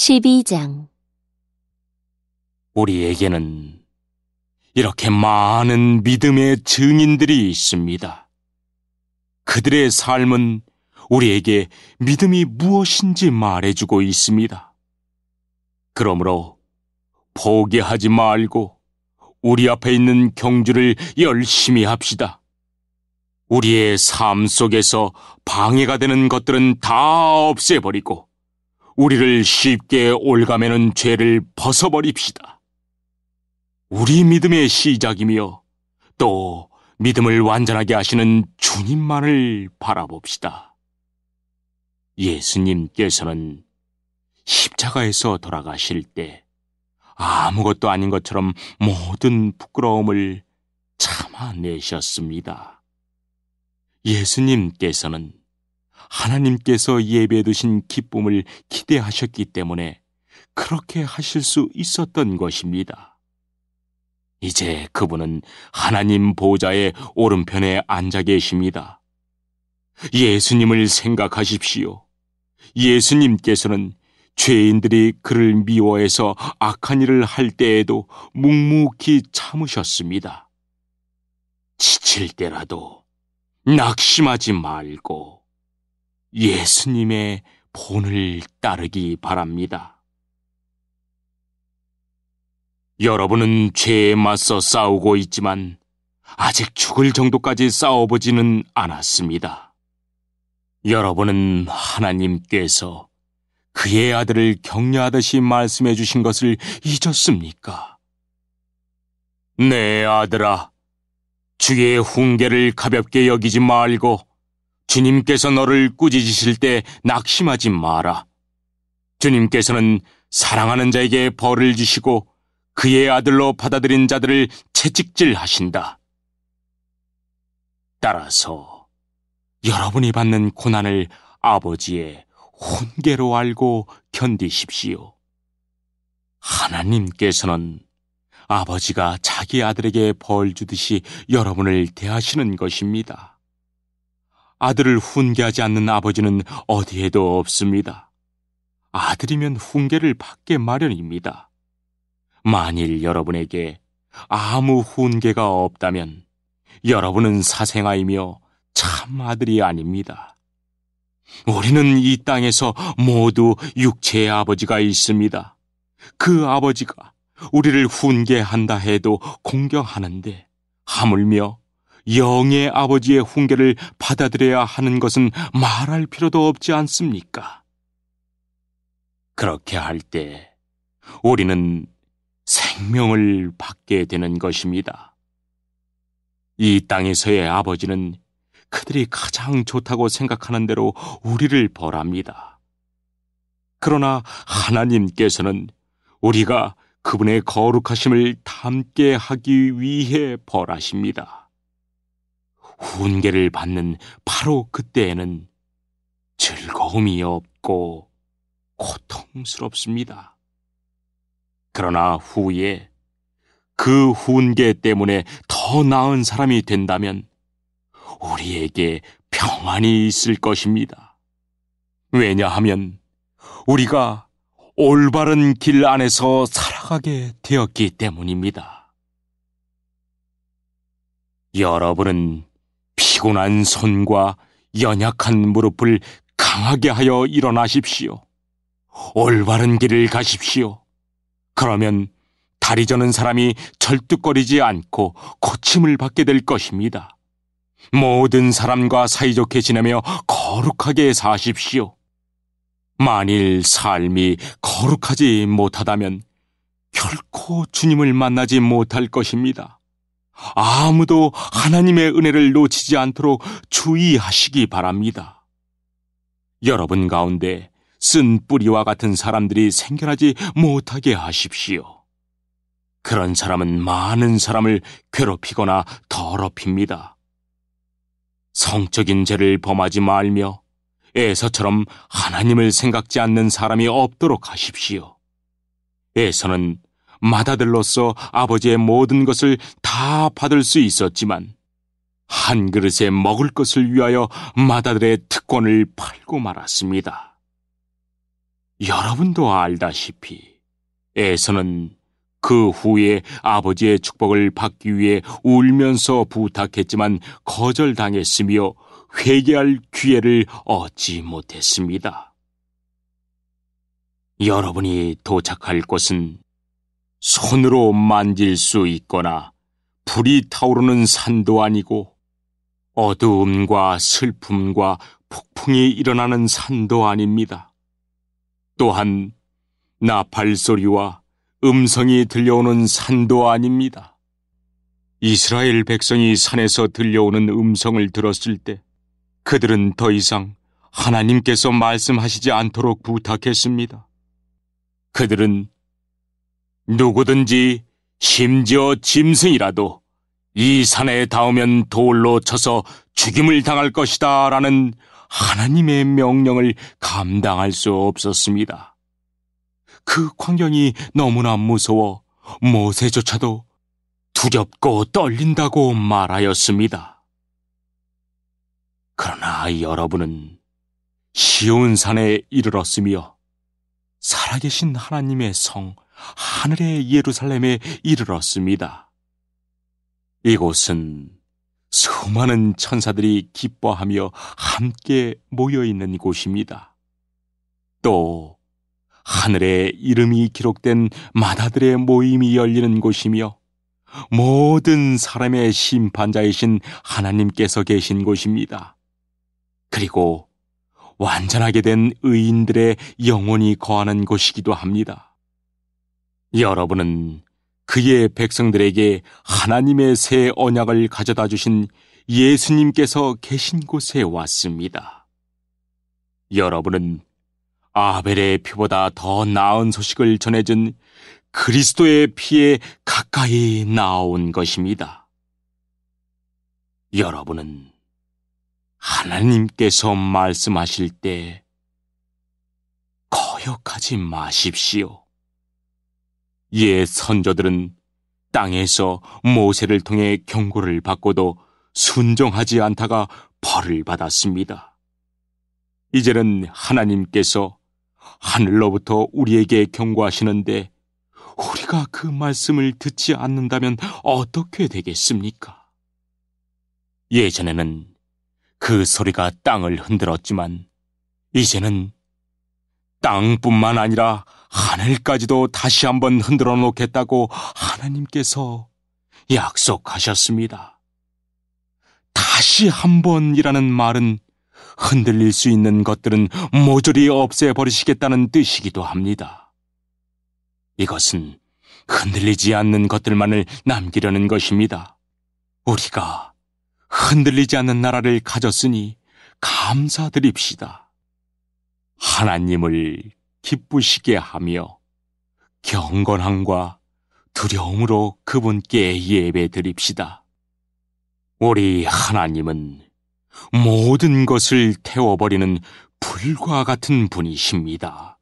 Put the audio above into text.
12장 우리에게는 이렇게 많은 믿음의 증인들이 있습니다. 그들의 삶은 우리에게 믿음이 무엇인지 말해주고 있습니다. 그러므로 포기하지 말고 우리 앞에 있는 경주를 열심히 합시다. 우리의 삶 속에서 방해가 되는 것들은 다 없애버리고 우리를 쉽게 올가매는 죄를 벗어버립시다. 우리 믿음의 시작이며 또 믿음을 완전하게 하시는 주님만을 바라봅시다. 예수님께서는 십자가에서 돌아가실 때 아무것도 아닌 것처럼 모든 부끄러움을 참아내셨습니다. 예수님께서는 하나님께서 예배해 두신 기쁨을 기대하셨기 때문에 그렇게 하실 수 있었던 것입니다. 이제 그분은 하나님 보좌의 오른편에 앉아 계십니다. 예수님을 생각하십시오. 예수님께서는 죄인들이 그를 미워해서 악한 일을 할 때에도 묵묵히 참으셨습니다. 지칠 때라도 낙심하지 말고 예수님의 본을 따르기 바랍니다. 여러분은 죄에 맞서 싸우고 있지만 아직 죽을 정도까지 싸워보지는 않았습니다. 여러분은 하나님께서 그의 아들을 격려하듯이 말씀해 주신 것을 잊었습니까? 내 네, 아들아, 주의 훈계를 가볍게 여기지 말고 주님께서 너를 꾸짖으실 때 낙심하지 마라. 주님께서는 사랑하는 자에게 벌을 주시고 그의 아들로 받아들인 자들을 채찍질 하신다. 따라서 여러분이 받는 고난을 아버지의 혼계로 알고 견디십시오. 하나님께서는 아버지가 자기 아들에게 벌 주듯이 여러분을 대하시는 것입니다. 아들을 훈계하지 않는 아버지는 어디에도 없습니다. 아들이면 훈계를 받게 마련입니다. 만일 여러분에게 아무 훈계가 없다면 여러분은 사생아이며 참 아들이 아닙니다. 우리는 이 땅에서 모두 육체의 아버지가 있습니다. 그 아버지가 우리를 훈계한다 해도 공경하는데 하물며 영의 아버지의 훈계를 받아들여야 하는 것은 말할 필요도 없지 않습니까? 그렇게 할 때 우리는 생명을 받게 되는 것입니다. 이 땅에서의 아버지는 그들이 가장 좋다고 생각하는 대로 우리를 벌합니다. 그러나 하나님께서는 우리가 그분의 거룩하심을 담게 하기 위해 벌하십니다. 훈계를 받는 바로 그때에는 즐거움이 없고 고통스럽습니다. 그러나 후에 그 훈계 때문에 더 나은 사람이 된다면 우리에게 평안이 있을 것입니다. 왜냐하면 우리가 올바른 길 안에서 살아가게 되었기 때문입니다. 여러분은 피곤한 손과 연약한 무릎을 강하게 하여 일어나십시오. 올바른 길을 가십시오. 그러면 다리 저는 사람이 절뚝거리지 않고 고침을 받게 될 것입니다. 모든 사람과 사이좋게 지내며 거룩하게 사십시오. 만일 삶이 거룩하지 못하다면 결코 주님을 만나지 못할 것입니다. 아무도 하나님의 은혜를 놓치지 않도록 주의하시기 바랍니다. 여러분 가운데 쓴 뿌리와 같은 사람들이 생겨나지 못하게 하십시오. 그런 사람은 많은 사람을 괴롭히거나 더럽힙니다. 성적인 죄를 범하지 말며 에서처럼 하나님을 생각지 않는 사람이 없도록 하십시오. 에서는 맏아들로서 아버지의 모든 것을 다 받을 수 있었지만 한 그릇에 먹을 것을 위하여 맏아들의 특권을 팔고 말았습니다. 여러분도 알다시피 에서는 그 후에 아버지의 축복을 받기 위해 울면서 부탁했지만 거절당했으며 회개할 기회를 얻지 못했습니다. 여러분이 도착할 곳은 손으로 만질 수 있거나 불이 타오르는 산도 아니고 어두움과 슬픔과 폭풍이 일어나는 산도 아닙니다. 또한 나팔 소리와 음성이 들려오는 산도 아닙니다. 이스라엘 백성이 산에서 들려오는 음성을 들었을 때 그들은 더 이상 하나님께서 말씀하시지 않도록 부탁했습니다. 그들은 누구든지 심지어 짐승이라도 이 산에 닿으면 돌로 쳐서 죽임을 당할 것이다 라는 하나님의 명령을 감당할 수 없었습니다. 그 광경이 너무나 무서워 모세조차도 두렵고 떨린다고 말하였습니다. 그러나 여러분은 시온 산에 이르렀으며 살아계신 하나님의 성 하늘의 예루살렘에 이르렀습니다. 이곳은 수많은 천사들이 기뻐하며 함께 모여 있는 곳입니다. 또 하늘에 이름이 기록된 마다들의 모임이 열리는 곳이며 모든 사람의 심판자이신 하나님께서 계신 곳입니다. 그리고 완전하게 된 의인들의 영혼이 거하는 곳이기도 합니다. 여러분은 그의 백성들에게 하나님의 새 언약을 가져다 주신 예수님께서 계신 곳에 왔습니다. 여러분은 아벨의 피보다 더 나은 소식을 전해준 그리스도의 피에 가까이 나온 것입니다. 여러분은 하나님께서 말씀하실 때 거역하지 마십시오. 예 선조들은 땅에서 모세를 통해 경고를 받고도 순종하지 않다가 벌을 받았습니다. 이제는 하나님께서 하늘로부터 우리에게 경고하시는데 우리가 그 말씀을 듣지 않는다면 어떻게 되겠습니까? 예전에는 그 소리가 땅을 흔들었지만 이제는 땅뿐만 아니라 하늘까지도 다시 한번 흔들어 놓겠다고 하나님께서 약속하셨습니다. 다시 한번이라는 말은 흔들릴 수 있는 것들은 모조리 없애버리시겠다는 뜻이기도 합니다. 이것은 흔들리지 않는 것들만을 남기려는 것입니다. 우리가 흔들리지 않는 나라를 가졌으니 감사드립시다. 하나님을 기쁘시게 하며 경건함과 두려움으로 그분께 예배 드립시다. 우리 하나님은 모든 것을 태워버리는 불과 같은 분이십니다.